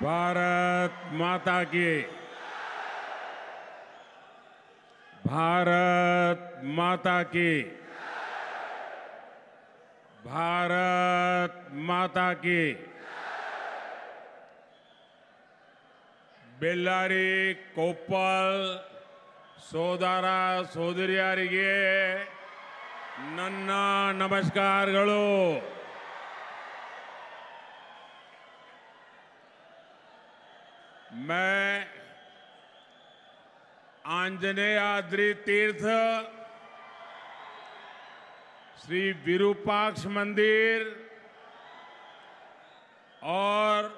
भारत माता की भारत माता की भारत माता की बेलारी कोपल सोदार सोदरियारी नमस्कार मैं आद्री तीर्थ श्री विरूपाक्ष मंदिर और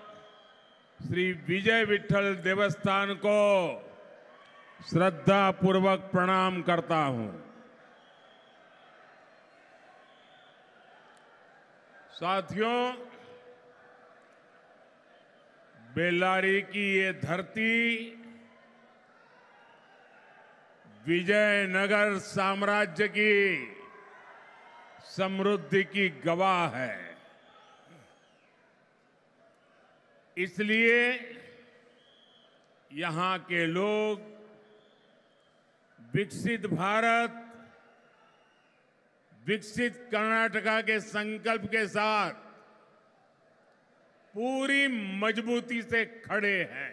श्री विजय विठल देवस्थान को श्रद्धा पूर्वक प्रणाम करता हूं साथियों बेलारी की ये धरती विजयनगर साम्राज्य की समृद्धि की गवाह है इसलिए यहां के लोग विकसित भारत विकसित कर्नाटका के संकल्प के साथ पूरी मजबूती से खड़े हैं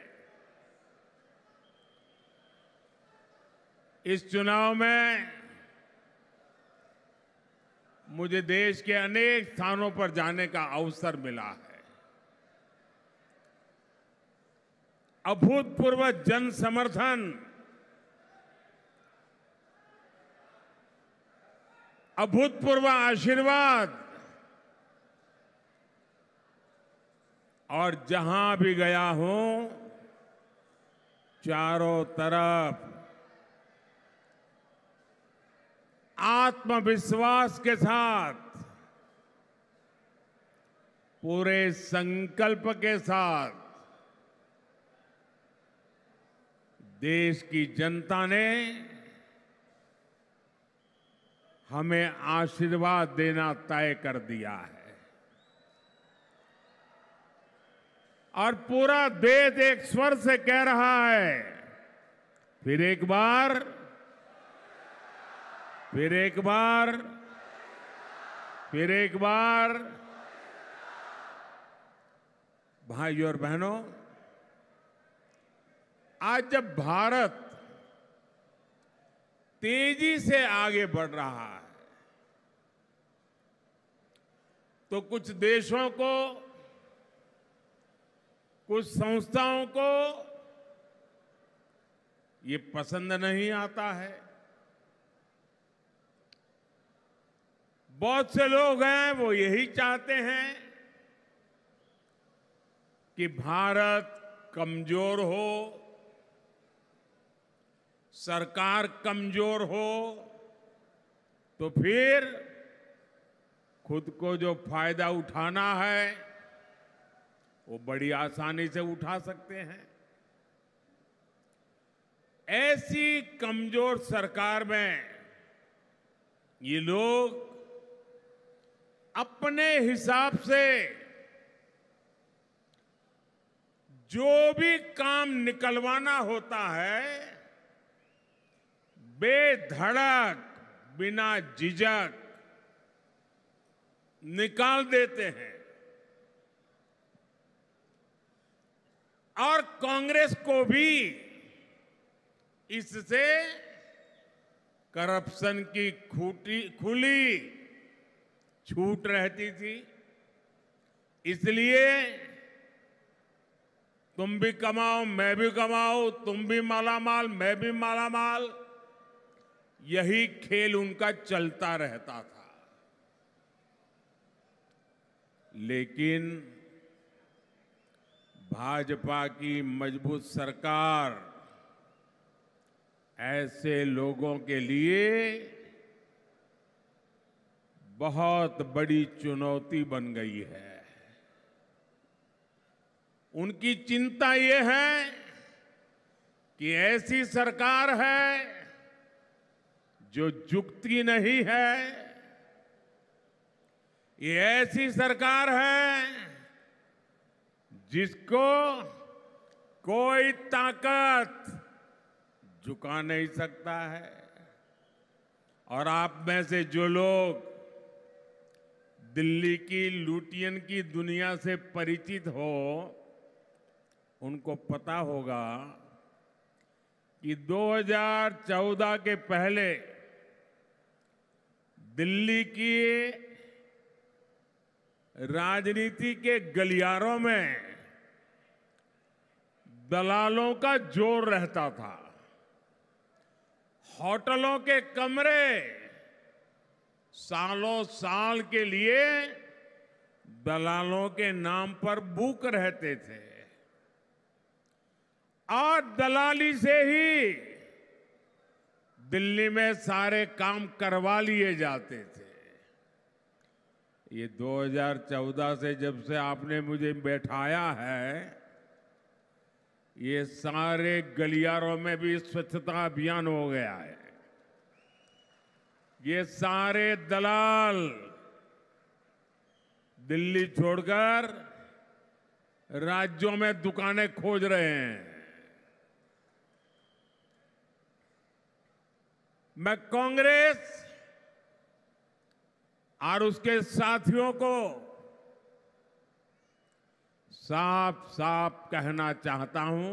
इस चुनाव में मुझे देश के अनेक स्थानों पर जाने का अवसर मिला है अभूतपूर्व जन समर्थन अभूतपूर्व आशीर्वाद और जहां भी गया हूं चारों तरफ आत्मविश्वास के साथ पूरे संकल्प के साथ देश की जनता ने हमें आशीर्वाद देना तय कर दिया है और पूरा देश एक स्वर से कह रहा है फिर एक बार फिर एक बार फिर एक बार भाइयों और बहनों आज जब भारत तेजी से आगे बढ़ रहा है तो कुछ देशों को कुछ संस्थाओं को ये पसंद नहीं आता है बहुत से लोग हैं वो यही चाहते हैं कि भारत कमजोर हो सरकार कमजोर हो तो फिर खुद को जो फायदा उठाना है वो बड़ी आसानी से उठा सकते हैं ऐसी कमजोर सरकार में ये लोग अपने हिसाब से जो भी काम निकलवाना होता है बेधड़क बिना झिझक निकाल देते हैं और कांग्रेस को भी इससे करप्शन की खूटी खुली छूट रहती थी इसलिए तुम भी कमाओ मैं भी कमाओ तुम भी माला माल मैं भी माला माल यही खेल उनका चलता रहता था लेकिन भाजपा की मजबूत सरकार ऐसे लोगों के लिए बहुत बड़ी चुनौती बन गई है उनकी चिंता ये है कि ऐसी सरकार है जो झुकती नहीं है ये ऐसी सरकार है जिसको कोई ताकत झुका नहीं सकता है और आप में से जो लोग दिल्ली की लुटियन की दुनिया से परिचित हो उनको पता होगा कि 2014 के पहले दिल्ली की राजनीति के गलियारों में दलालों का जोर रहता था होटलों के कमरे सालों साल के लिए दलालों के नाम पर बुक रहते थे आज दलाली से ही दिल्ली में सारे काम करवा लिए जाते थे ये 2014 से जब से आपने मुझे बैठाया है ये सारे गलियारों में भी स्वच्छता अभियान हो गया है ये सारे दलाल दिल्ली छोड़कर राज्यों में दुकानें खोज रहे हैं मैं कांग्रेस और उसके साथियों को साफ साफ कहना चाहता हूं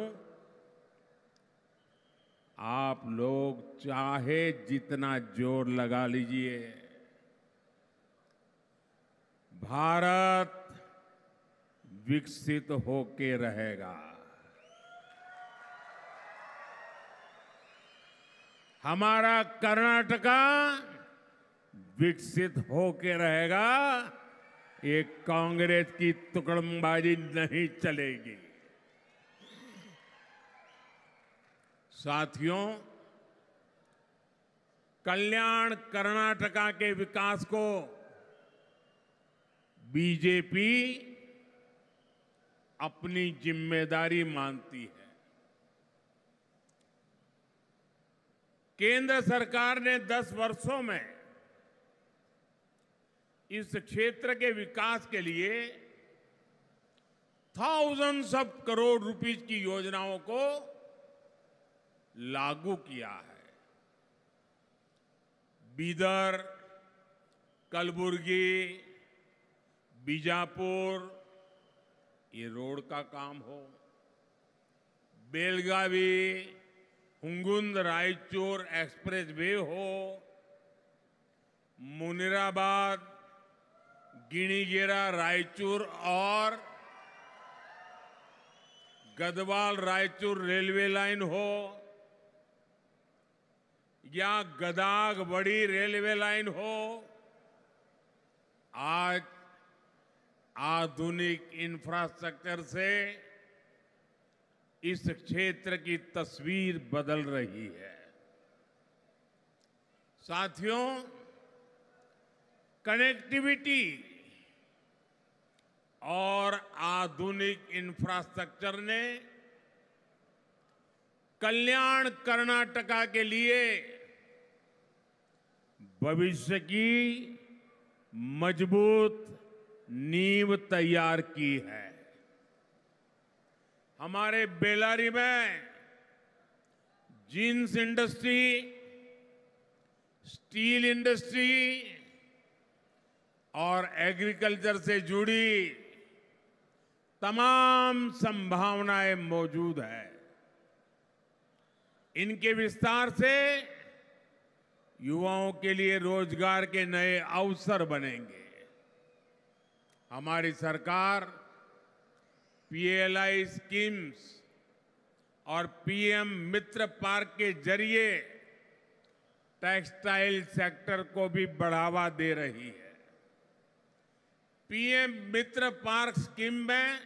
आप लोग चाहे जितना जोर लगा लीजिए भारत विकसित होके रहेगा हमारा कर्नाटका विकसित होके रहेगा ये कांग्रेस की तुकड़मबाजी नहीं चलेगी साथियों कल्याण कर्नाटका के विकास को बीजेपी अपनी जिम्मेदारी मानती है केंद्र सरकार ने 10 वर्षों में इस क्षेत्र के विकास के लिए थाउजेंड्स ऑफ करोड़ रुपीज की योजनाओं को लागू किया है बीदर कलबुर्गी बीजापुर ये रोड का काम हो बेलगावी हुंगुंद रायचूर एक्सप्रेस वे हो मुनिराबाद गिणीगेरा रायचूर और गदवाल रायचूर रेलवे लाइन हो या गदाग बड़ी रेलवे लाइन हो आज आधुनिक इंफ्रास्ट्रक्चर से इस क्षेत्र की तस्वीर बदल रही है साथियों कनेक्टिविटी और आधुनिक इंफ्रास्ट्रक्चर ने कल्याण कर्नाटका के लिए भविष्य की मजबूत नींव तैयार की है हमारे बेलारी में जीन्स इंडस्ट्री स्टील इंडस्ट्री और एग्रीकल्चर से जुड़ी तमाम संभावनाएं मौजूद है इनके विस्तार से युवाओं के लिए रोजगार के नए अवसर बनेंगे हमारी सरकार पीएलआई स्कीम्स और पीएम मित्र पार्क के जरिए टेक्सटाइल सेक्टर को भी बढ़ावा दे रही है पीएम मित्र पार्क स्कीम में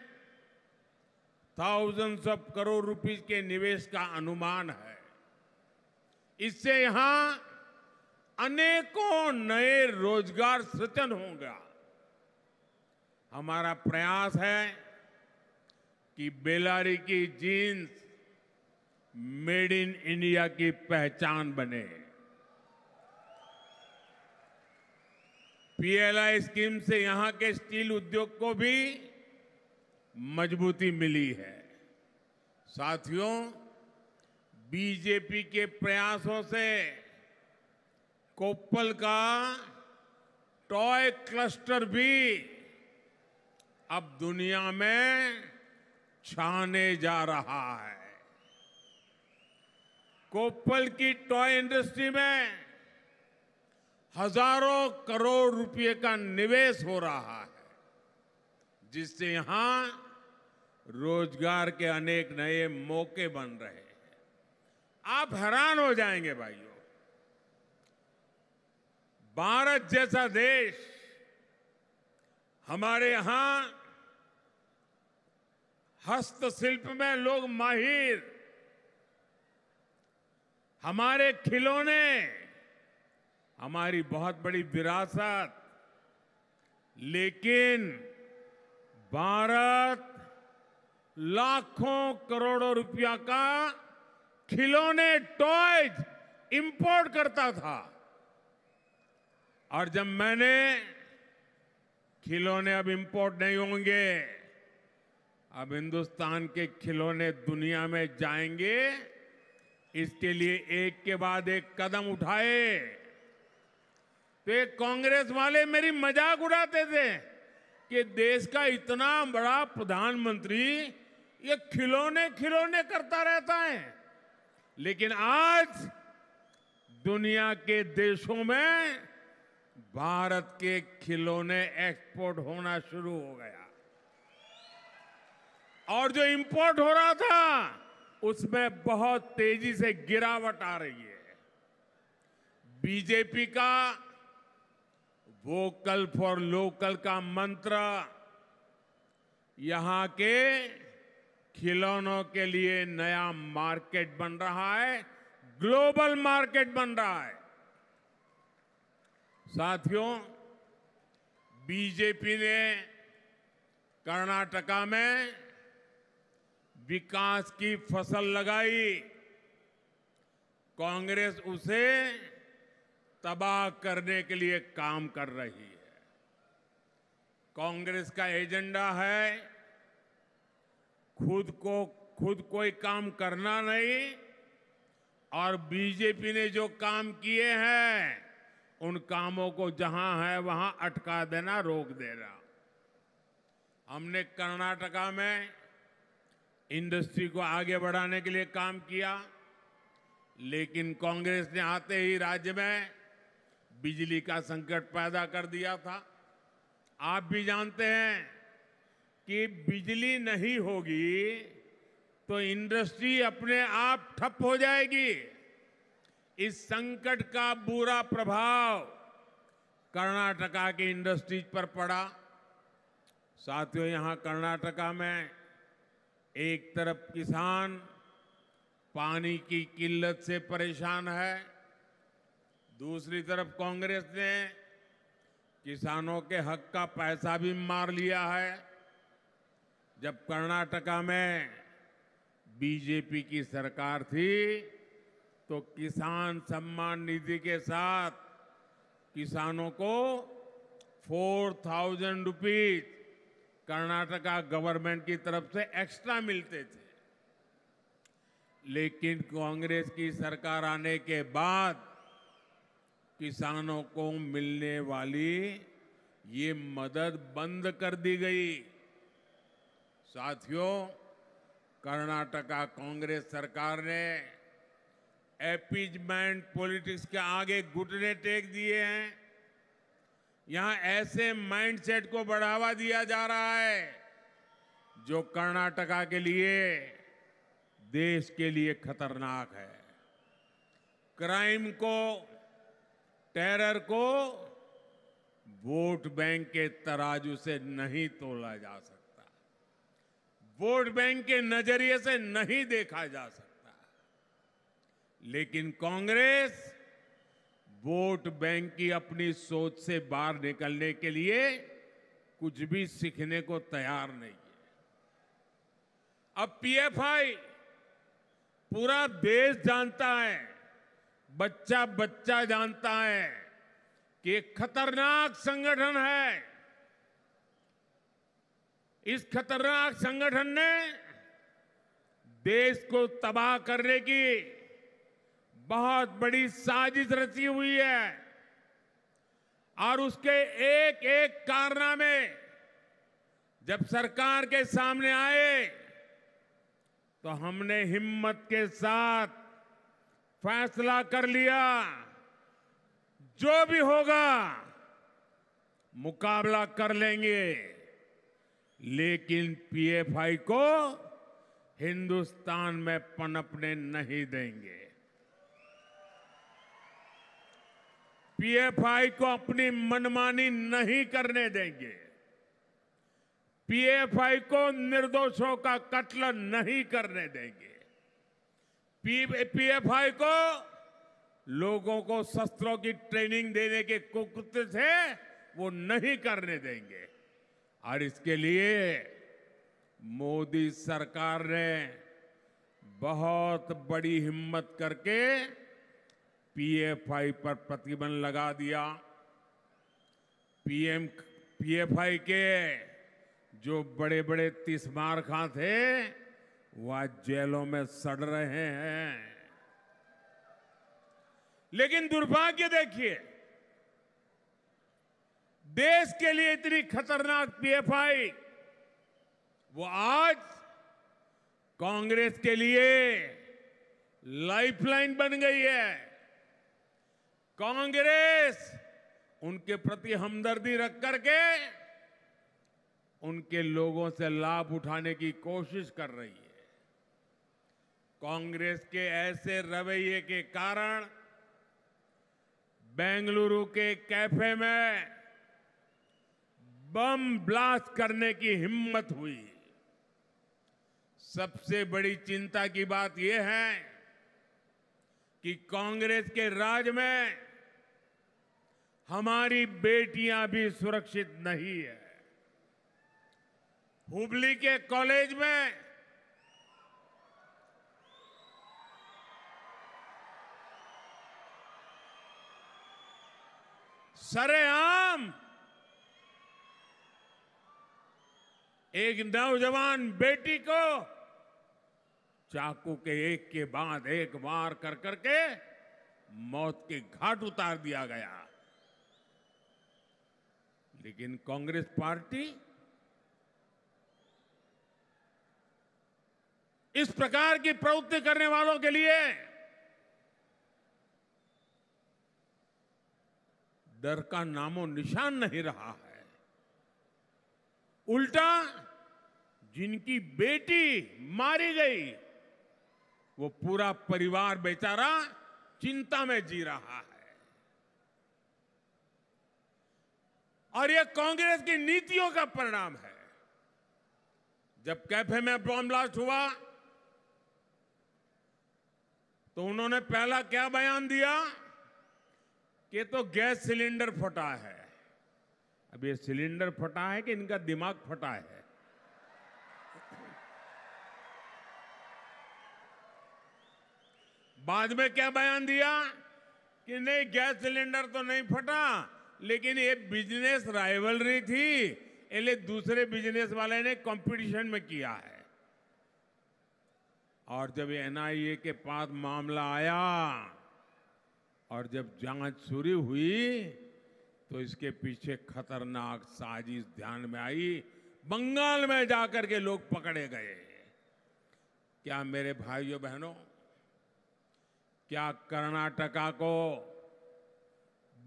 थाउजेंड्स ऑफ करोड़ रुपीज के निवेश का अनुमान है इससे यहां अनेकों नए रोजगार सृजन होगा हमारा प्रयास है कि बेलारी की जीन्स मेड इन इंडिया की पहचान बने पीएलआई स्कीम से यहां के स्टील उद्योग को भी मजबूती मिली है साथियों बीजेपी के प्रयासों से कोप्पल का टॉय क्लस्टर भी अब दुनिया में छाने जा रहा है कोप्पल की टॉय इंडस्ट्री में हजारों करोड़ रुपए का निवेश हो रहा है जिससे यहां रोजगार के अनेक नए मौके बन रहे हैं आप हैरान हो जाएंगे भाइयों भारत जैसा देश हमारे यहां हस्तशिल्प में लोग माहिर हमारे खिलौने हमारी बहुत बड़ी विरासत लेकिन भारत लाखों करोड़ों रुपया का खिलौने टॉयज इंपोर्ट करता था और जब मैंने खिलौने अब इंपोर्ट नहीं होंगे अब हिंदुस्तान के खिलौने दुनिया में जाएंगे इसके लिए एक के बाद एक कदम उठाए तो एक कांग्रेस वाले मेरी मजाक उड़ाते थे कि देश का इतना बड़ा प्रधानमंत्री ये खिलौने खिलौने करता रहता है लेकिन आज दुनिया के देशों में भारत के खिलौने एक्सपोर्ट होना शुरू हो गया और जो इंपोर्ट हो रहा था उसमें बहुत तेजी से गिरावट आ रही है बीजेपी का वोकल फॉर लोकल का मंत्र यहां के खिलौनों के लिए नया मार्केट बन रहा है ग्लोबल मार्केट बन रहा है साथियों बीजेपी ने कर्नाटका में विकास की फसल लगाई कांग्रेस उसे तबाह करने के लिए काम कर रही है कांग्रेस का एजेंडा है खुद को खुद कोई काम करना नहीं और बीजेपी ने जो काम किए हैं उन कामों को जहां है वहां अटका देना रोक देना हमने कर्नाटका में इंडस्ट्री को आगे बढ़ाने के लिए काम किया लेकिन कांग्रेस ने आते ही राज्य में बिजली का संकट पैदा कर दिया था आप भी जानते हैं कि बिजली नहीं होगी तो इंडस्ट्री अपने आप ठप हो जाएगी इस संकट का बुरा प्रभाव कर्नाटका की इंडस्ट्रीज पर पड़ा साथियों यहां कर्नाटका में एक तरफ किसान पानी की किल्लत से परेशान है दूसरी तरफ कांग्रेस ने किसानों के हक का पैसा भी मार लिया है जब कर्नाटका में बीजेपी की सरकार थी तो किसान सम्मान निधि के साथ किसानों को four thousand rupees Karnataka government की तरफ से एक्स्ट्रा मिलते थे लेकिन कांग्रेस की सरकार आने के बाद किसानों को मिलने वाली ये मदद बंद कर दी गई साथियों कर्नाटका कांग्रेस सरकार ने एपीजमेंट पॉलिटिक्स के आगे घुटने टेक दिए हैं यहां ऐसे माइंडसेट को बढ़ावा दिया जा रहा है जो कर्नाटका के लिए देश के लिए खतरनाक है क्राइम को टेरर को वोट बैंक के तराजू से नहीं तोला जा सकता वोट बैंक के नजरिए से नहीं देखा जा सकता लेकिन कांग्रेस वोट बैंक की अपनी सोच से बाहर निकलने के लिए कुछ भी सीखने को तैयार नहीं है अब पीएफआई पूरा देश जानता है बच्चा बच्चा जानता है कि एक खतरनाक संगठन है इस खतरनाक संगठन ने देश को तबाह करने की बहुत बड़ी साजिश रची हुई है और उसके एक एक कारनामे जब सरकार के सामने आए तो हमने हिम्मत के साथ फैसला कर लिया जो भी होगा मुकाबला कर लेंगे लेकिन पीएफआई को हिंदुस्तान में पनपने नहीं देंगे पीएफआई को अपनी मनमानी नहीं करने देंगे पीएफआई को निर्दोषों का कत्ल नहीं करने देंगे पीएफआई को लोगों को शस्त्रों की ट्रेनिंग देने के कुकृत्य से वो नहीं करने देंगे और इसके लिए मोदी सरकार ने बहुत बड़ी हिम्मत करके पीएफआई पर प्रतिबंध लगा दिया पीएम पीएफआई के जो बड़े बड़े तीस मारखा हाँ थे वह जेलों में सड़ रहे हैं लेकिन दुर्भाग्य देखिए देश के लिए इतनी खतरनाक पीएफआई वो आज कांग्रेस के लिए लाइफलाइन बन गई है कांग्रेस उनके प्रति हमदर्दी रख करके उनके लोगों से लाभ उठाने की कोशिश कर रही है कांग्रेस के ऐसे रवैये के कारण बेंगलुरु के कैफे में बम ब्लास्ट करने की हिम्मत हुई सबसे बड़ी चिंता की बात यह है कि कांग्रेस के राज में हमारी बेटियां भी सुरक्षित नहीं है हुबली के कॉलेज में सरेआम एक नौजवान बेटी को चाकू के एक के बाद एक वार कर करके मौत के घाट उतार दिया गया लेकिन कांग्रेस पार्टी इस प्रकार की प्रवृत्ति करने वालों के लिए डर का नामो निशान नहीं रहा है उल्टा जिनकी बेटी मारी गई वो पूरा परिवार बेचारा चिंता में जी रहा है और ये कांग्रेस की नीतियों का परिणाम है जब कैफे में बॉम्ब ब्लास्ट हुआ तो उन्होंने पहला क्या बयान दिया कि तो गैस सिलेंडर फटा है अब ये सिलेंडर फटा है कि इनका दिमाग फटा है बाद में क्या बयान दिया कि नहीं गैस सिलेंडर तो नहीं फटा लेकिन ये बिजनेस राइवलरी थी इसलिए दूसरे बिजनेस वाले ने कंपटीशन में किया है और जब एनआईए के पास मामला आया और जब जांच शुरू हुई तो इसके पीछे खतरनाक साजिश ध्यान में आई बंगाल में जाकर के लोग पकड़े गए क्या मेरे भाइयों बहनों क्या कर्नाटका को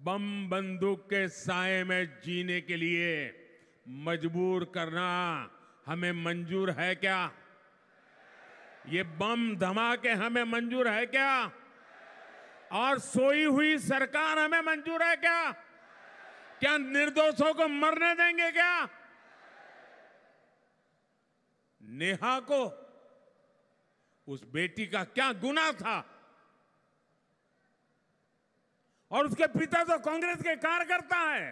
बम बंदूक के साय में जीने के लिए मजबूर करना हमें मंजूर है क्या ये बम धमाके हमें मंजूर है क्या और सोई हुई सरकार हमें मंजूर है क्या क्या निर्दोषों को मरने देंगे क्या नेहा को उस बेटी का क्या गुना था और उसके पिता तो कांग्रेस के कार्यकर्ता है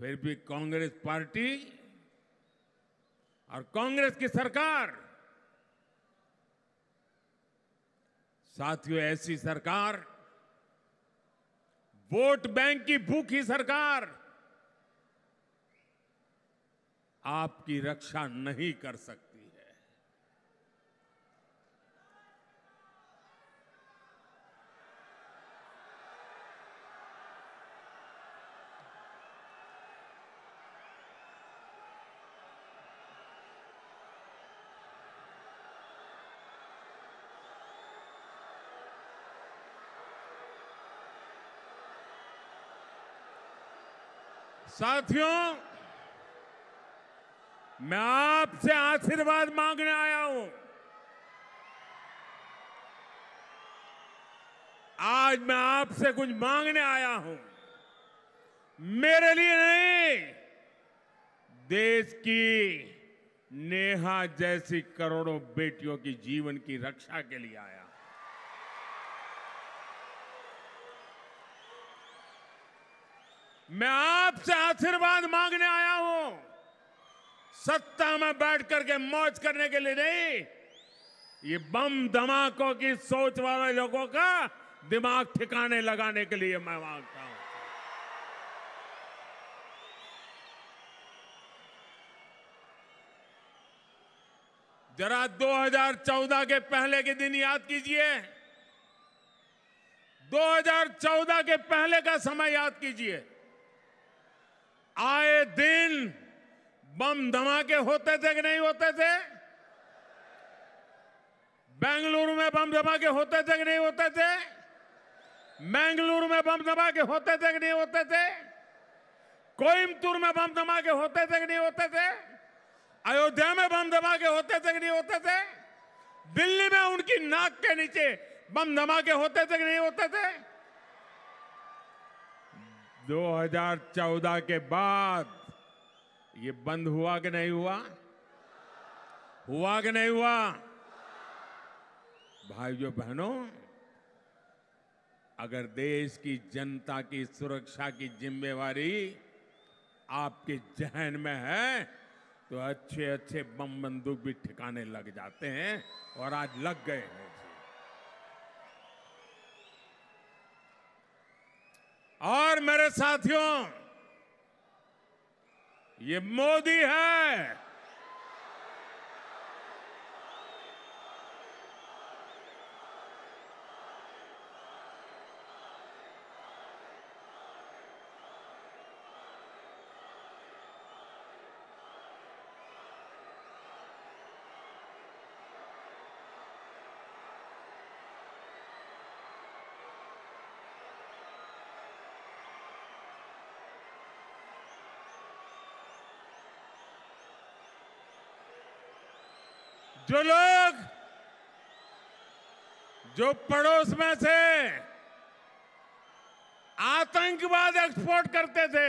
फिर भी कांग्रेस पार्टी और कांग्रेस की सरकार साथियों ऐसी सरकार वोट बैंक की भूखी सरकार आपकी रक्षा नहीं कर सकती साथियों मैं आपसे आशीर्वाद मांगने आया हूं आज मैं आपसे कुछ मांगने आया हूं मेरे लिए नहीं देश की नेहा जैसी करोड़ों बेटियों की जीवन की रक्षा के लिए आया मैं आपसे आशीर्वाद मांगने आया हूं सत्ता में बैठ करके मौज करने के लिए नहीं ये बम धमाकों की सोच वाले लोगों का दिमाग ठिकाने लगाने के लिए मैं मांगता हूं जरा 2014 के पहले के दिन याद कीजिए 2014 के पहले का समय याद कीजिए आए दिन बम धमाके होते थे कि नहीं होते थे बेंगलुरु में बम धमाके होते थे कि नहीं होते थे मैंगलुरु में बम धमाके होते थे कि नहीं होते थे कोइमतूर में बम धमाके होते थे कि नहीं होते थे अयोध्या में बम धमाके होते थे कि नहीं होते थे दिल्ली में उनकी नाक के नीचे बम धमाके होते थे कि नहीं होते थे 2014 के बाद ये बंद हुआ कि नहीं हुआ हुआ कि नहीं हुआ भाइयों बहनों अगर देश की जनता की सुरक्षा की जिम्मेवारी आपके जहन में है तो अच्छे अच्छे बम बंदूक भी ठिकाने लग जाते हैं और आज लग गए हैं और मेरे साथियों ये मोदी है जो लोग जो पड़ोस में से आतंकवाद एक्सपोर्ट करते थे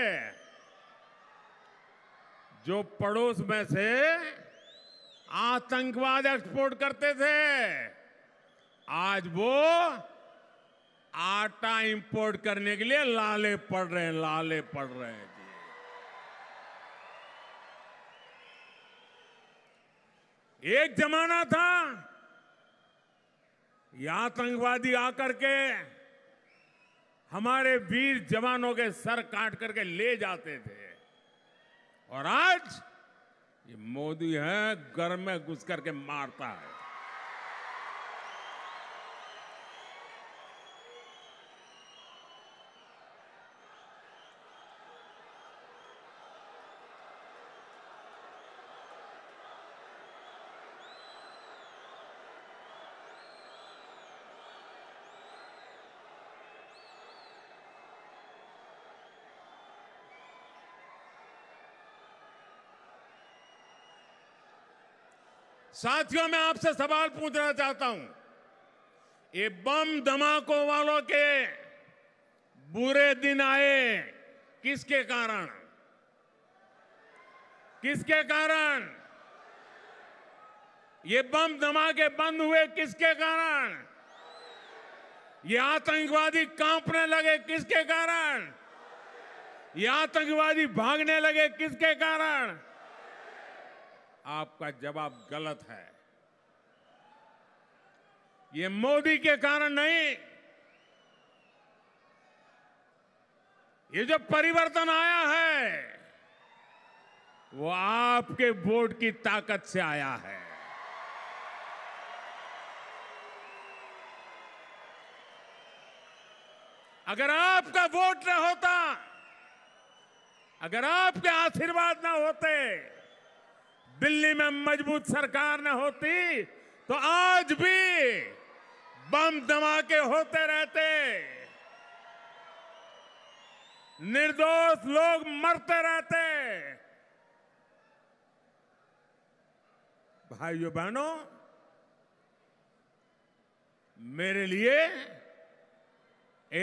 जो पड़ोस में से आतंकवाद एक्सपोर्ट करते थे आज वो आटा इंपोर्ट करने के लिए लाले पड़ रहे हैं लाले पड़ रहे हैं एक जमाना था ये आतंकवादी आकर के हमारे वीर जवानों के सर काट करके ले जाते थे और आज ये मोदी है घर में घुस करके मारता है साथियों मैं आपसे सवाल पूछना चाहता हूं ये बम धमाकों वालों के बुरे दिन आए किसके कारण किसके कारण ये बम धमाके बंद हुए किसके कारण ये आतंकवादी कांपने लगे किसके कारण ये आतंकवादी भागने लगे किसके कारण आपका जवाब गलत है ये मोदी के कारण नहीं ये जो परिवर्तन आया है वो आपके वोट की ताकत से आया है अगर आपका वोट न होता अगर आपके आशीर्वाद ना होते दिल्ली में मजबूत सरकार न होती तो आज भी बम धमाके होते रहते निर्दोष लोग मरते रहते भाइयों बहनों मेरे लिए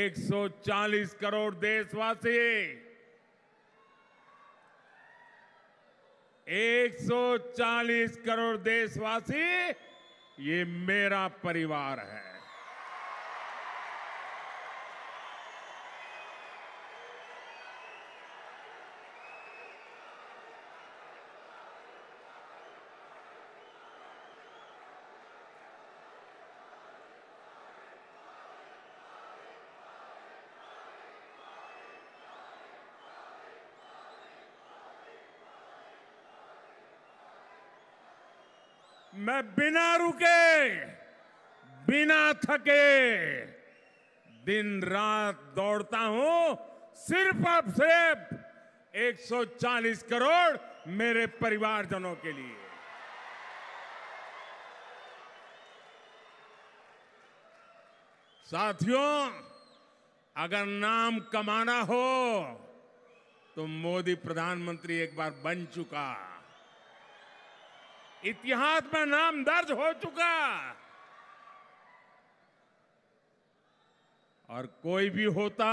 140 करोड़ देशवासी 140 करोड़ देशवासी ये मेरा परिवार है मैं बिना रुके बिना थके दिन रात दौड़ता हूं सिर्फ और सिर्फ 140 करोड़ मेरे परिवारजनों के लिए साथियों अगर नाम कमाना हो तो मोदी प्रधानमंत्री एक बार बन चुका इतिहास में नाम दर्ज हो चुका और कोई भी होता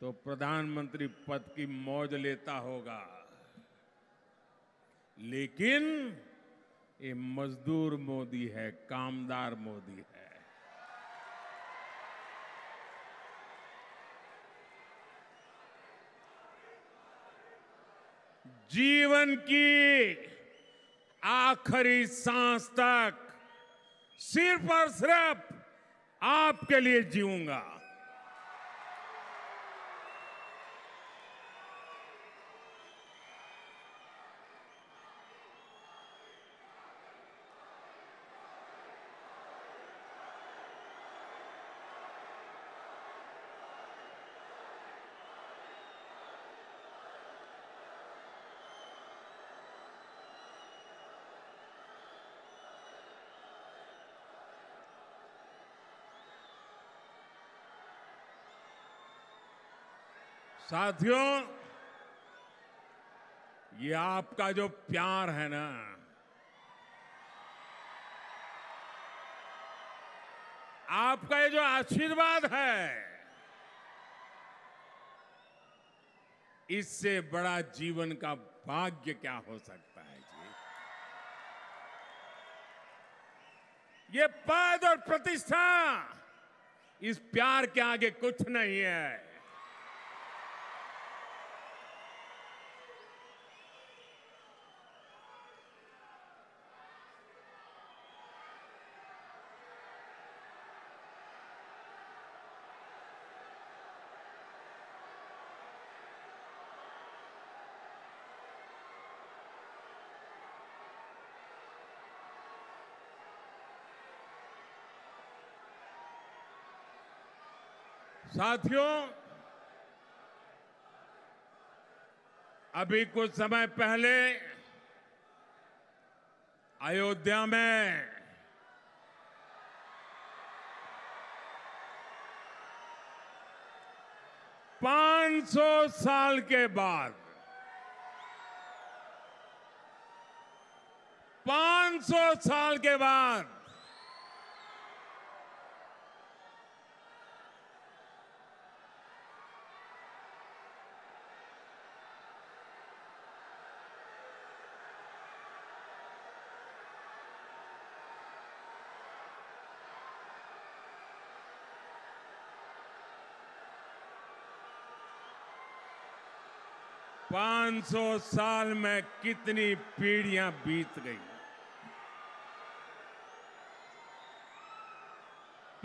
तो प्रधानमंत्री पद की मौज लेता होगा लेकिन ये मजदूर मोदी है कामदार मोदी है जीवन की आखिरी सांस तक सिर्फ और सिर्फ आपके लिए जीऊंगा साथियों ये आपका जो प्यार है ना आपका ये जो आशीर्वाद है इससे बड़ा जीवन का भाग्य क्या हो सकता है जी ये पद और प्रतिष्ठा इस प्यार के आगे कुछ नहीं है साथियों अभी कुछ समय पहले अयोध्या में पांच सौ साल के बाद पांच सौ साल के बाद 500 साल में कितनी पीढ़ियां बीत गई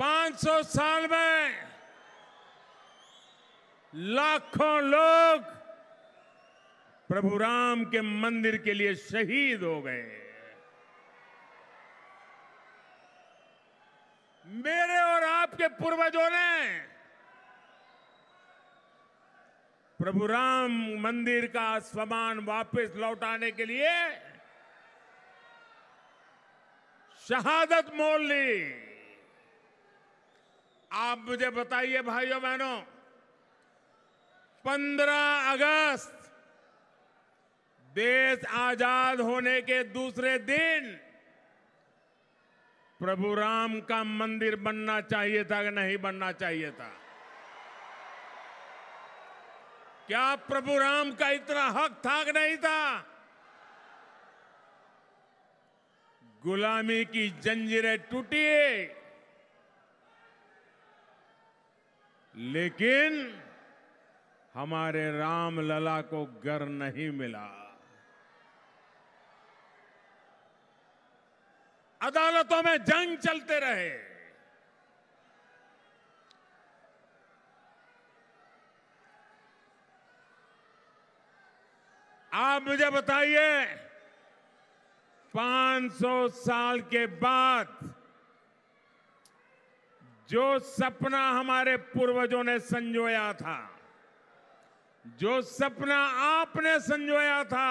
500 साल में लाखों लोग प्रभु राम के मंदिर के लिए शहीद हो गए मेरे और आपके पूर्वजों ने प्रभु राम मंदिर का समान वापस लौटाने के लिए शहादत मोल ली आप मुझे बताइए भाइयों बहनों 15 अगस्त देश आजाद होने के दूसरे दिन प्रभु राम का मंदिर बनना चाहिए था कि नहीं बनना चाहिए था क्या प्रभु राम का इतना हक था कि नहीं था गुलामी की जंजीरें टूटी लेकिन हमारे राम लला को घर नहीं मिला अदालतों में जंग चलते रहे आप मुझे बताइए 500 साल के बाद जो सपना हमारे पूर्वजों ने संजोया था जो सपना आपने संजोया था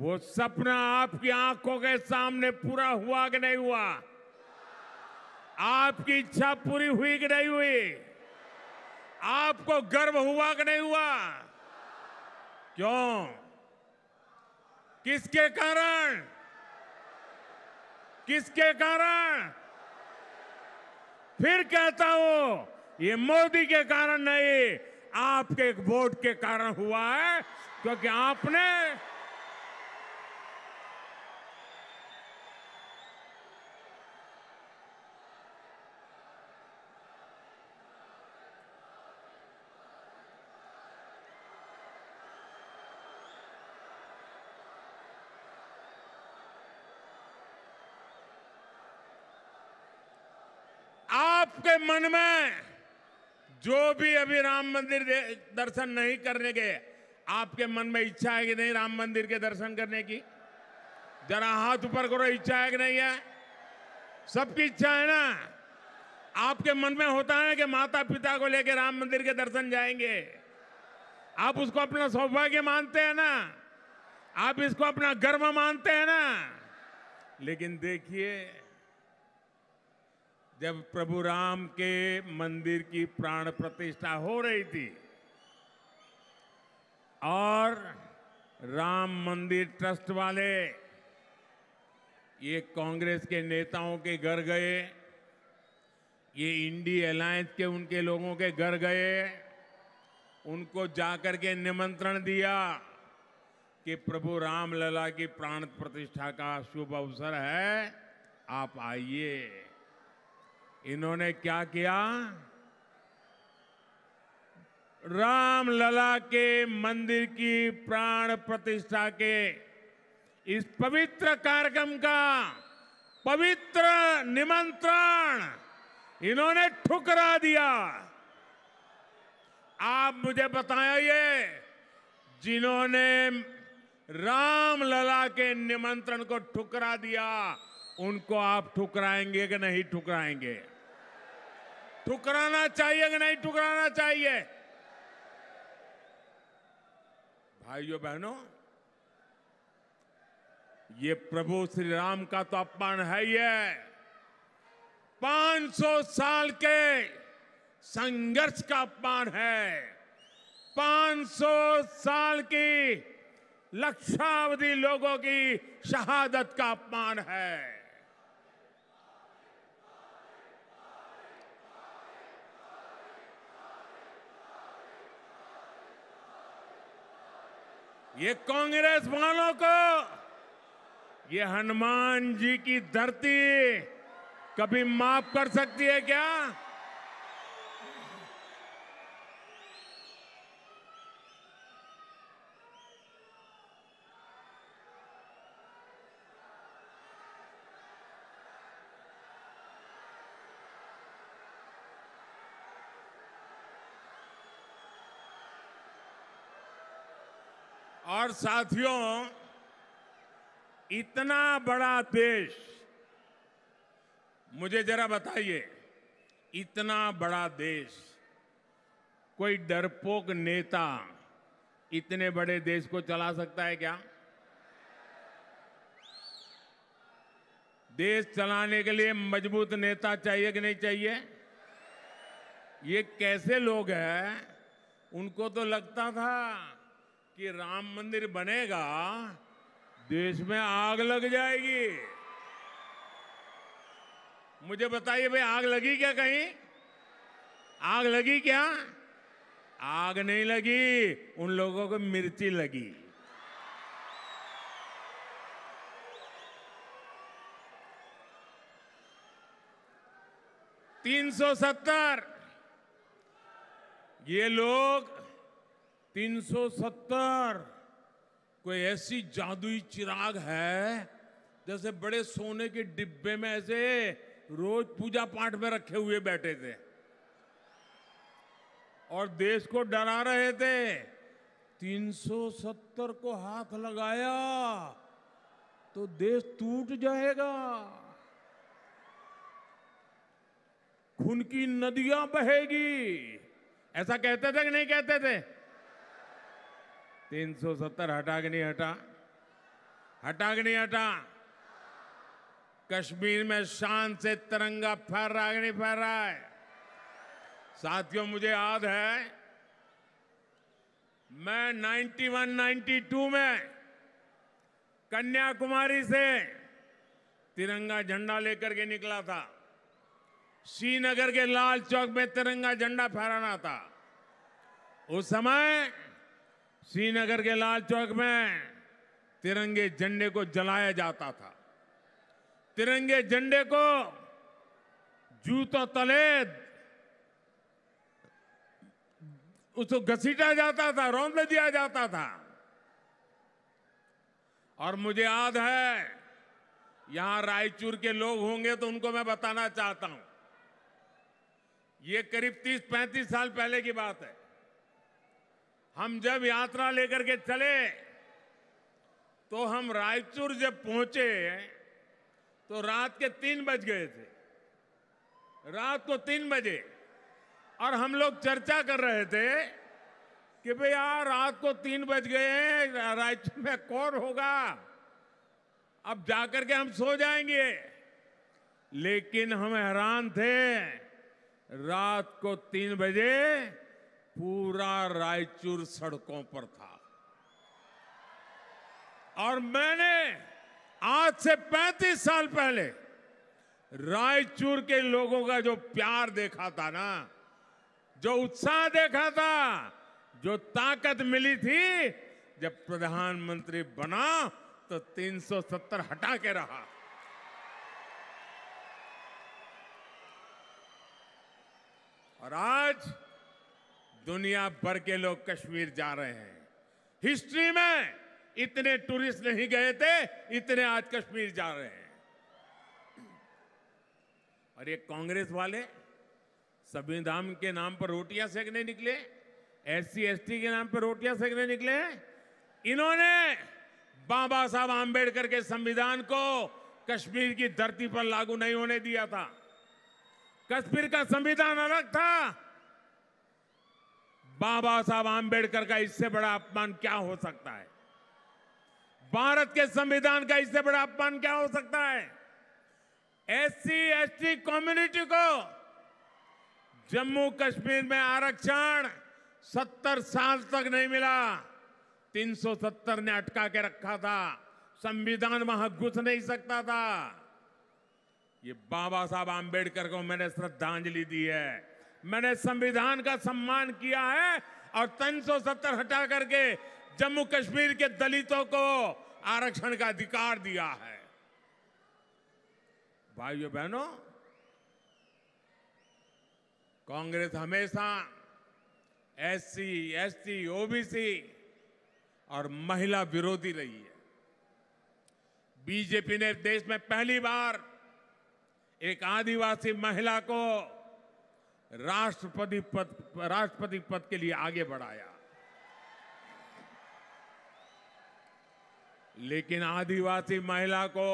वो सपना आपकी आंखों के सामने पूरा हुआ कि नहीं हुआ आपकी इच्छा पूरी हुई कि नहीं हुई आपको गर्व हुआ कि नहीं हुआ क्यों किसके कारण किसके कारण फिर कहता हूं ये मोदी के कारण नहीं आपके एक वोट के कारण हुआ है क्योंकि आपने आपके मन में जो भी अभी राम मंदिर दर्शन नहीं करने के आपके मन में इच्छा है कि नहीं राम मंदिर के दर्शन करने की जरा हाथ ऊपर करो इच्छा है कि नहीं है सबकी इच्छा है ना आपके मन में होता है कि माता पिता को लेकर राम मंदिर के दर्शन जाएंगे आप उसको अपना सौभाग्य मानते हैं ना आप इसको अपना गर्व मानते हैं ना लेकिन देखिए जब प्रभु राम के मंदिर की प्राण प्रतिष्ठा हो रही थी और राम मंदिर ट्रस्ट वाले ये कांग्रेस के नेताओं के घर गए ये इंडी अलायंस के उनके लोगों के घर गए उनको जाकर के निमंत्रण दिया कि प्रभु राम लला की प्राण प्रतिष्ठा का शुभ अवसर है आप आइए इन्होंने क्या किया राम लला के मंदिर की प्राण प्रतिष्ठा के इस पवित्र कार्यक्रम का पवित्र निमंत्रण इन्होंने ठुकरा दिया आप मुझे बताया ये जिन्होंने राम लला के निमंत्रण को ठुकरा दिया उनको आप ठुकराएंगे कि नहीं ठुकराएंगे टुकराना चाहिए कि नहीं टुकराना चाहिए भाइयों बहनों ये प्रभु श्री राम का तो अपमान है ही 500 साल के संघर्ष का अपमान है 500 साल की लक्षावधि लोगों की शहादत का अपमान है ये कांग्रेस वालों को ये हनुमान जी की धरती कभी माफ कर सकती है क्या और साथियों इतना बड़ा देश मुझे जरा बताइए इतना बड़ा देश कोई डरपोक नेता इतने बड़े देश को चला सकता है क्या देश चलाने के लिए मजबूत नेता चाहिए कि नहीं चाहिए ये कैसे लोग हैं उनको तो लगता था कि राम मंदिर बनेगा देश में आग लग जाएगी मुझे बताइए भाई आग लगी क्या कहीं आग लगी क्या आग नहीं लगी उन लोगों को मिर्ची लगी तीन सौ सत्तर ये लोग 370 कोई ऐसी जादुई चिराग है जैसे बड़े सोने के डिब्बे में ऐसे रोज पूजा पाठ में रखे हुए बैठे थे और देश को डरा रहे थे 370 को हाथ लगाया तो देश टूट जाएगा खून की नदियां बहेगी ऐसा कहते थे कि नहीं कहते थे सत्तर हटा के नहीं हटा हटा के नहीं हटा कश्मीर में शान से तिरंगा फहर रहा है नहीं फहर रहा है साथियों मुझे याद है मैं 91 92 में कन्याकुमारी से तिरंगा झंडा लेकर के निकला था श्रीनगर के लाल चौक में तिरंगा झंडा फहराना था उस समय श्रीनगर के लाल चौक में तिरंगे झंडे को जलाया जाता था तिरंगे झंडे को जूतों तले उसको घसीटा जाता था रौंद दिया जाता था और मुझे याद है यहां रायचूर के लोग होंगे तो उनको मैं बताना चाहता हूं ये करीब 30-35 साल पहले की बात है हम जब यात्रा लेकर के चले तो हम रायचूर जब पहुंचे तो रात के तीन बज गए थे रात को तीन बजे और हम लोग चर्चा कर रहे थे कि भाई यार रात को तीन बज गए रायचूर में कौन होगा अब जाकर के हम सो जाएंगे लेकिन हम हैरान थे रात को तीन बजे पूरा रायचूर सड़कों पर था और मैंने आज से 35 साल पहले रायचूर के लोगों का जो प्यार देखा था ना जो उत्साह देखा था जो ताकत मिली थी जब प्रधानमंत्री बना तो 370 हटा के रहा और आज दुनिया भर के लोग कश्मीर जा रहे हैं हिस्ट्री में इतने टूरिस्ट नहीं गए थे इतने आज कश्मीर जा रहे हैं और ये कांग्रेस वाले संविधान के नाम पर रोटियां सेकने निकले एस सी के नाम पर रोटियां सेकने निकले इन्होंने बाबा साहब आम्बेडकर के संविधान को कश्मीर की धरती पर लागू नहीं होने दिया था कश्मीर का संविधान अलग था बाबा साहब आम्बेडकर का इससे बड़ा अपमान क्या हो सकता है भारत के संविधान का इससे बड़ा अपमान क्या हो सकता है एससी एसटी कम्युनिटी को जम्मू कश्मीर में आरक्षण 70 साल तक नहीं मिला 370 ने अटका के रखा था संविधान वहां घुस नहीं सकता था ये बाबा साहब आम्बेडकर को मैंने श्रद्धांजलि दी है मैंने संविधान का सम्मान किया है और तीन सौ सत्तर हटा करके जम्मू कश्मीर के दलितों को आरक्षण का अधिकार दिया है भाइयों बहनों कांग्रेस हमेशा एससी, एसटी, ओबीसी और महिला विरोधी रही है बीजेपी ने देश में पहली बार एक आदिवासी महिला को राष्ट्रपति पद राष्ट्रपति पद के लिए आगे बढ़ाया लेकिन आदिवासी महिला को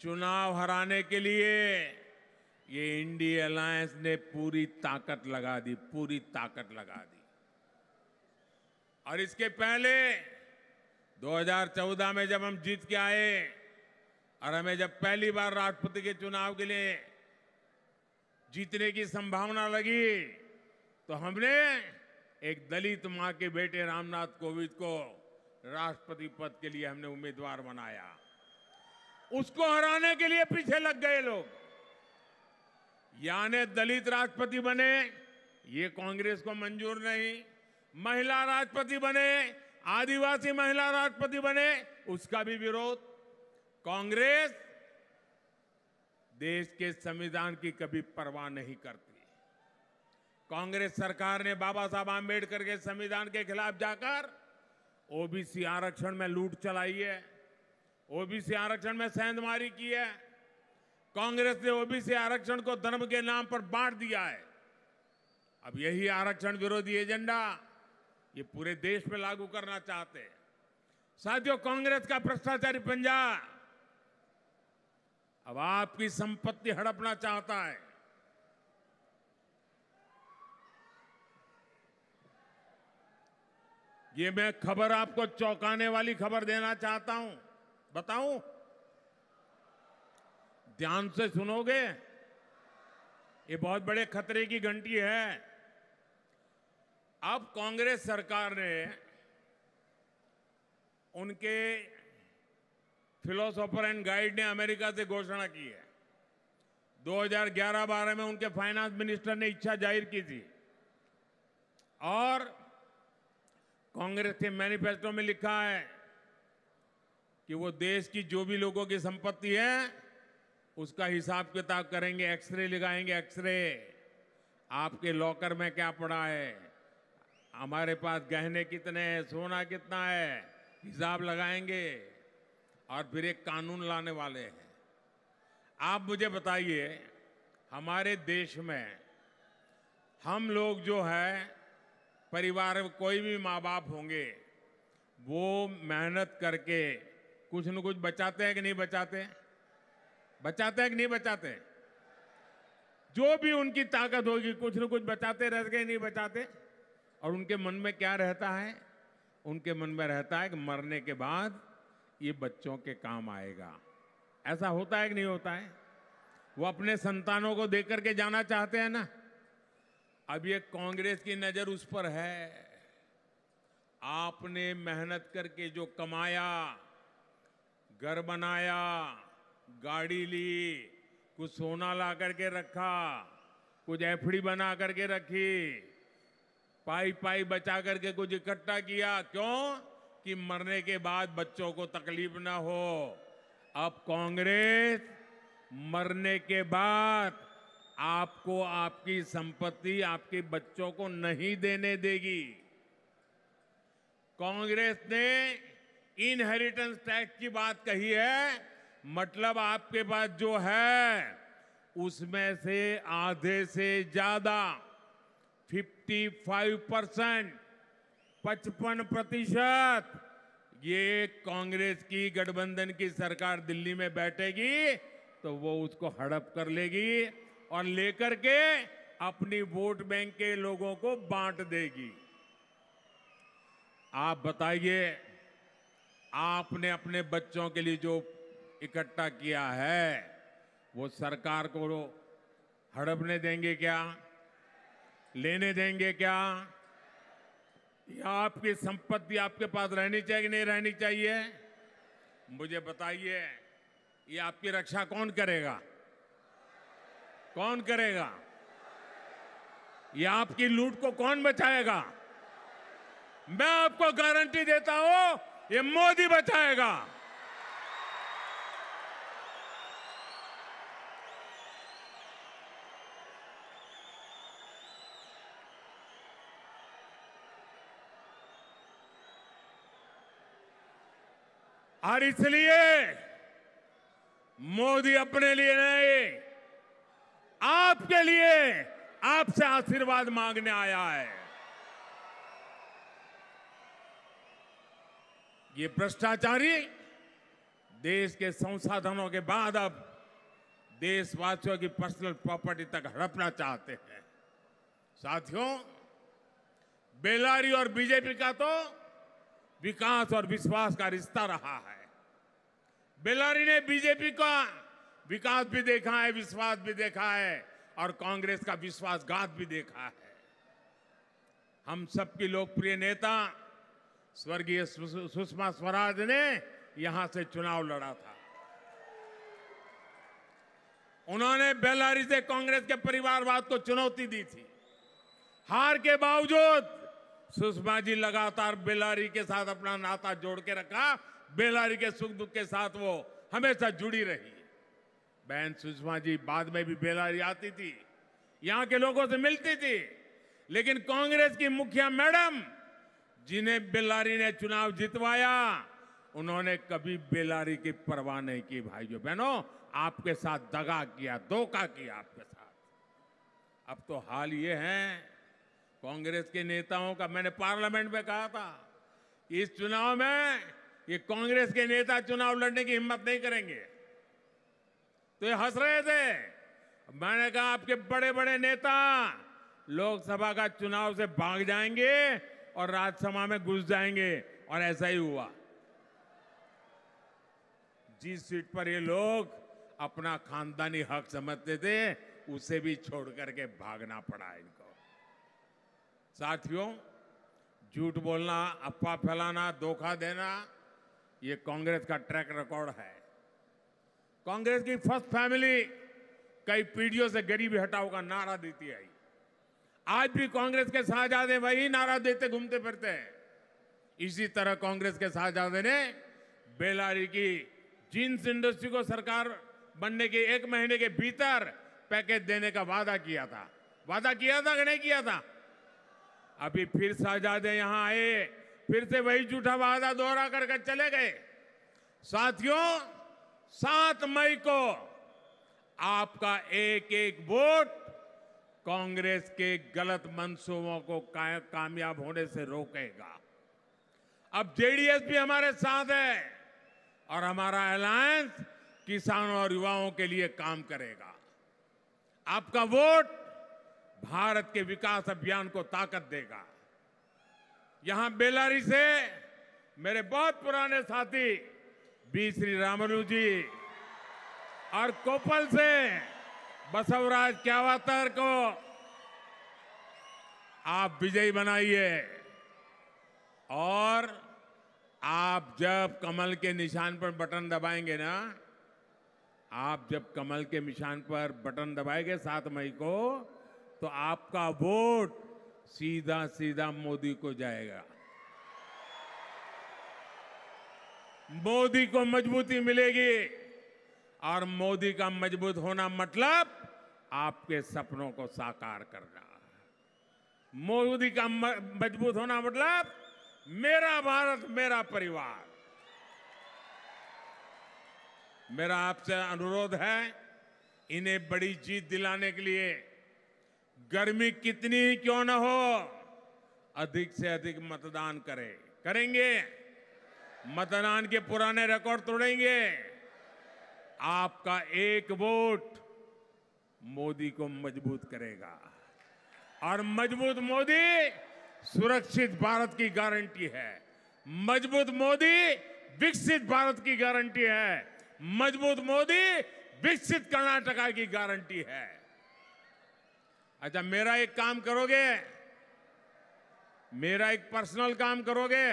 चुनाव हराने के लिए ये इंडिया अलायंस ने पूरी ताकत लगा दी पूरी ताकत लगा दी और इसके पहले 2014 में जब हम जीत के आए और हमें जब पहली बार राष्ट्रपति के चुनाव के लिए जीतने की संभावना लगी तो हमने एक दलित मां के बेटे रामनाथ कोविंद को राष्ट्रपति पद के लिए हमने उम्मीदवार बनाया उसको हराने के लिए पीछे लग गए लोग यानी दलित राष्ट्रपति बने ये कांग्रेस को मंजूर नहीं महिला राष्ट्रपति बने आदिवासी महिला राष्ट्रपति बने उसका भी विरोध कांग्रेस देश के संविधान की कभी परवाह नहीं करती कांग्रेस सरकार ने बाबा साहब आम्बेडकर के संविधान के खिलाफ जाकर ओबीसी आरक्षण में लूट चलाई है ओबीसी आरक्षण में सेंधमारी की है कांग्रेस ने ओबीसी आरक्षण को धर्म के नाम पर बांट दिया है अब यही आरक्षण विरोधी एजेंडा ये पूरे देश में लागू करना चाहते हैं साथियों कांग्रेस का भ्रष्टाचारी पंजाब अब आपकी संपत्ति हड़पना चाहता है ये मैं खबर आपको चौंकाने वाली खबर देना चाहता हूं बताऊं ध्यान से सुनोगे ये बहुत बड़े खतरे की घंटी है अब कांग्रेस सरकार ने उनके फिलोसोफर एंड गाइड ने अमेरिका से घोषणा की है 2011-12 में उनके फाइनेंस मिनिस्टर ने इच्छा जाहिर की थी और कांग्रेस के मैनिफेस्टो में लिखा है कि वो देश की जो भी लोगों की संपत्ति है उसका हिसाब किताब करेंगे एक्सरे लगाएंगे एक्सरे आपके लॉकर में क्या पड़ा है हमारे पास गहने कितने हैं सोना कितना है हिसाब लगाएंगे और फिर एक कानून लाने वाले हैं आप मुझे बताइए हमारे देश में हम लोग जो है परिवार कोई भी माँ बाप होंगे वो मेहनत करके कुछ न कुछ बचाते हैं कि नहीं बचाते बचाते हैं कि नहीं बचाते जो भी उनकी ताकत होगी कुछ न कुछ बचाते रहते नहीं बचाते और उनके मन में क्या रहता है उनके मन में रहता है कि मरने के बाद ये बच्चों के काम आएगा ऐसा होता है कि नहीं होता है वो अपने संतानों को देख करके जाना चाहते हैं ना अब ये कांग्रेस की नज़र उस पर है आपने मेहनत करके जो कमाया घर बनाया गाड़ी ली कुछ सोना ला करके रखा कुछ एफडी बना करके रखी पाई पाई बचा करके कुछ इकट्ठा किया क्यों कि मरने के बाद बच्चों को तकलीफ ना हो अब कांग्रेस मरने के बाद आपको आपकी संपत्ति आपके बच्चों को नहीं देने देगी कांग्रेस ने इनहेरिटेंस टैक्स की बात कही है मतलब आपके पास जो है उसमें से आधे से ज्यादा 55 परसेंट पचपन प्रतिशत ये कांग्रेस की गठबंधन की सरकार दिल्ली में बैठेगी तो वो उसको हड़प कर लेगी और लेकर के अपनी वोट बैंक के लोगों को बांट देगी आप बताइए आपने अपने बच्चों के लिए जो इकट्ठा किया है वो सरकार को हड़पने देंगे क्या लेने देंगे क्या या आपकी संपत्ति आपके पास रहनी चाहिए कि नहीं रहनी चाहिए मुझे बताइए ये आपकी रक्षा कौन करेगा कौन करेगा ये आपकी लूट को कौन बचाएगा मैं आपको गारंटी देता हूं ये मोदी बचाएगा और इसलिए मोदी अपने लिए नहीं आपके लिए आपसे आशीर्वाद मांगने आया है ये भ्रष्टाचारी देश के संसाधनों के बाद अब देशवासियों की पर्सनल प्रॉपर्टी तक हड़पना चाहते हैं साथियों बेलारी और बीजेपी का तो विकास और विश्वास का रिश्ता रहा है बेलारी ने बीजेपी का विकास भी देखा है विश्वास भी देखा है और कांग्रेस का विश्वासघात भी देखा है हम सबकी लोकप्रिय नेता स्वर्गीय सुषमा स्वराज ने यहां से चुनाव लड़ा था उन्होंने बेलारी से कांग्रेस के परिवारवाद को चुनौती दी थी हार के बावजूद सुषमा जी लगातार बेलारी के साथ अपना नाता जोड़ के रखा बेलारी के सुख दुख के साथ वो हमेशा जुड़ी रही बहन सुषमा जी बाद में भी बेलारी आती थी यहाँ के लोगों से मिलती थी लेकिन कांग्रेस की मुखिया मैडम जिन्हें बेलारी ने चुनाव जितवाया उन्होंने कभी बेलारी की परवाह नहीं की भाइयों बहनों आपके साथ दगा किया धोखा किया आपके साथ अब तो हाल ये है कांग्रेस के नेताओं का मैंने पार्लियामेंट में कहा था इस चुनाव में ये कांग्रेस के नेता चुनाव लड़ने की हिम्मत नहीं करेंगे तो ये हंस रहे थे मैंने कहा आपके बड़े बड़े नेता लोकसभा का चुनाव से भाग जाएंगे और राज्यसभा में घुस जाएंगे और ऐसा ही हुआ जिस सीट पर ये लोग अपना खानदानी हक समझते थे उसे भी छोड़ करके भागना पड़ा इनको साथियों झूठ बोलना अफवाह फैलाना धोखा देना ये कांग्रेस का ट्रैक रिकॉर्ड है कांग्रेस की फर्स्ट फैमिली कई पीढ़ियों से गरीबी हटाओ का नारा देती आई आज भी कांग्रेस के शाहजादे वही नारा देते घूमते फिरते हैं इसी तरह कांग्रेस के शाहजादे ने बेलारी की जींस इंडस्ट्री को सरकार बनने के एक महीने के भीतर पैकेज देने का वादा किया था वादा किया था कि नहीं किया था अभी फिर शाहजादे यहां आए फिर से वही झूठा वादा दोहरा करके चले गए साथियों सात मई को आपका एक एक वोट कांग्रेस के गलत मंसूबों को कामयाब होने से रोकेगा अब जेडीएस भी हमारे साथ है और हमारा अलायंस किसानों और युवाओं के लिए काम करेगा आपका वोट भारत के विकास अभियान को ताकत देगा यहां बेलारी से मेरे बहुत पुराने साथी बी श्री रामलू जी और कोपल से बसवराज क्यावातर को आप विजयी बनाइए और आप जब कमल के निशान पर बटन दबाएंगे ना आप जब कमल के निशान पर बटन दबाएंगे सात मई को तो आपका वोट सीधा सीधा मोदी को जाएगा मोदी को मजबूती मिलेगी और मोदी का मजबूत होना मतलब आपके सपनों को साकार करना मोदी का मजबूत होना मतलब मेरा भारत मेरा परिवार मेरा आपसे अनुरोध है इन्हें बड़ी जीत दिलाने के लिए गर्मी कितनी क्यों न हो अधिक से अधिक मतदान करें करेंगे मतदान के पुराने रिकॉर्ड तोड़ेंगे आपका एक वोट मोदी को मजबूत करेगा और मजबूत मोदी सुरक्षित भारत की गारंटी है मजबूत मोदी विकसित भारत की गारंटी है मजबूत मोदी विकसित कर्नाटका की गारंटी है अच्छा मेरा एक काम करोगे मेरा एक पर्सनल काम करोगे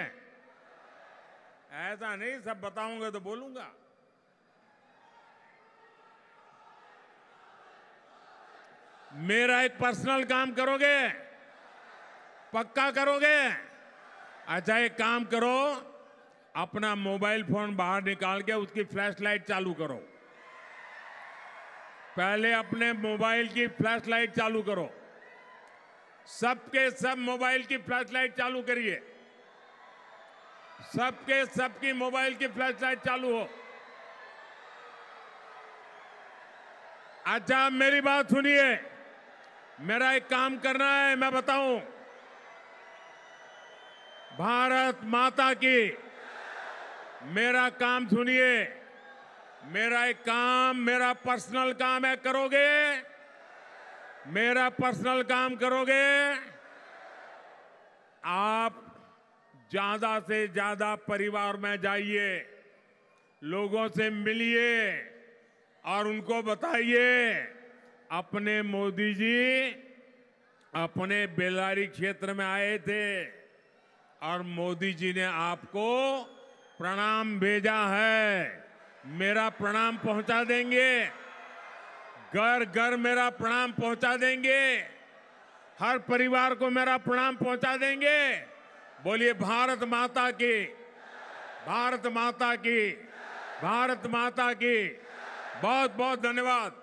ऐसा नहीं सब बताऊंगा तो बोलूंगा मेरा एक पर्सनल काम करोगे पक्का करोगे अच्छा एक काम करो अपना मोबाइल फोन बाहर निकाल के उसकी फ्लैश लाइट चालू करो पहले अपने मोबाइल की फ्लैश लाइट चालू करो सबके सब मोबाइल की फ्लैश लाइट चालू करिए सबके सबकी मोबाइल की फ्लैश लाइट चालू हो अच्छा मेरी बात सुनिए मेरा एक काम करना है मैं बताऊं भारत माता की मेरा काम सुनिए मेरा एक काम मेरा पर्सनल काम है करोगे मेरा पर्सनल काम करोगे आप ज्यादा से ज्यादा परिवार में जाइए लोगों से मिलिए और उनको बताइए अपने मोदी जी अपने बेलारी क्षेत्र में आए थे और मोदी जी ने आपको प्रणाम भेजा है मेरा प्रणाम पहुंचा देंगे घर घर मेरा प्रणाम पहुंचा देंगे हर परिवार को मेरा प्रणाम पहुंचा देंगे बोलिए भारत माता की भारत माता की भारत माता की बहुत बहुत धन्यवाद